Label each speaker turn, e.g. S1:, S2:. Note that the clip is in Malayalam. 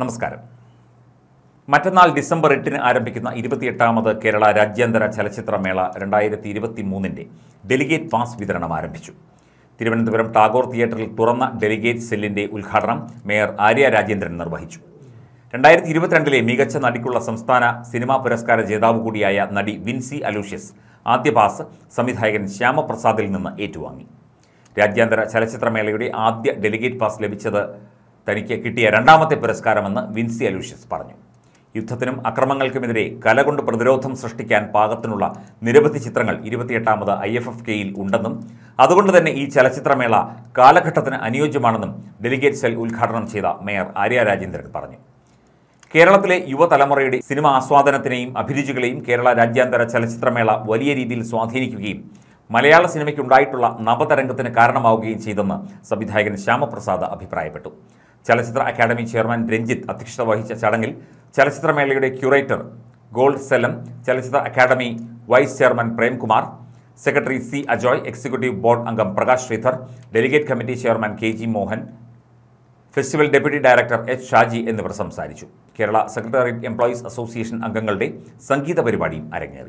S1: നമസ്കാരം മറ്റന്നാൾ ഡിസംബർ എട്ടിന് ആരംഭിക്കുന്ന ഇരുപത്തിയെട്ടാമത് കേരള രാജ്യാന്തര ചലച്ചിത്രമേള രണ്ടായിരത്തി ഇരുപത്തി മൂന്നിൻ്റെ ഡെലിഗേറ്റ് പാസ് വിതരണം ആരംഭിച്ചു തിരുവനന്തപുരം ടാഗോർ തിയേറ്ററിൽ തുറന്ന ഡെലിഗേറ്റ് സെല്ലിൻ്റെ ഉദ്ഘാടനം മേയർ ആര്യ രാജേന്ദ്രൻ നിർവഹിച്ചു രണ്ടായിരത്തി ഇരുപത്തിരണ്ടിലെ മികച്ച നടിക്കുള്ള സംസ്ഥാന സിനിമാ പുരസ്കാര ജേതാവ് കൂടിയായ നടി വിൻസി അലൂഷ്യസ് ആദ്യ പാസ് സംവിധായകൻ ശ്യാമപ്രസാദിൽ നിന്ന് ഏറ്റുവാങ്ങി രാജ്യാന്തര ചലച്ചിത്രമേളയുടെ ആദ്യ ഡെലിഗേറ്റ് പാസ് ലഭിച്ചത് തനിക്ക് കിട്ടിയ രണ്ടാമത്തെ പുരസ്കാരമെന്ന് വിൻസി അലൂഷ്യസ് പറഞ്ഞു യുദ്ധത്തിനും അക്രമങ്ങൾക്കുമെതിരെ കലകൊണ്ട് പ്രതിരോധം സൃഷ്ടിക്കാൻ പാകത്തിനുള്ള നിരവധി ചിത്രങ്ങൾ ഇരുപത്തിയെട്ടാമത് ഐ എഫ് എഫ് കെയിൽ ഉണ്ടെന്നും അതുകൊണ്ട് തന്നെ ഈ ചലച്ചിത്രമേള കാലഘട്ടത്തിന് അനുയോജ്യമാണെന്നും ഡെലിഗേറ്റ് സെൽ ഉദ്ഘാടനം ചെയ്ത മേയർ ആര്യ രാജേന്ദ്രൻ പറഞ്ഞു കേരളത്തിലെ യുവതലമുറയുടെ സിനിമ ആസ്വാദനത്തിനെയും അഭിരുചികളെയും കേരള രാജ്യാന്തര ചലച്ചിത്രമേള വലിയ രീതിയിൽ സ്വാധീനിക്കുകയും മലയാള സിനിമയ്ക്കുണ്ടായിട്ടുള്ള നവതരംഗത്തിന് കാരണമാവുകയും ചെയ്തെന്ന് സംവിധായകൻ ശ്യാമപ്രസാദ് അഭിപ്രായപ്പെട്ടു ചലച്ചിത്ര അക്കാദമി ചെയർമാൻ രഞ്ജിത്ത് അധ്യക്ഷത വഹിച്ച ചടങ്ങിൽ ചലച്ചിത്രമേളയുടെ ക്യൂറേറ്റർ ഗോൾഡ് സെലം ചലച്ചിത്ര academy vice chairman Premkumar secretary C Ajoy executive board അംഗം Prakash Sreedhar delegate committee chairman K G Mohan festival deputy director H Shaji എന്നിവർ സംസാരിച്ചു കേരള സെക്രട്ടേറിയറ്റ് എംപ്ലോയീസ് അസോസിയേഷൻ അംഗങ്ങളുടെ സംഗീത പരിപാടിയും അരങ്ങേറി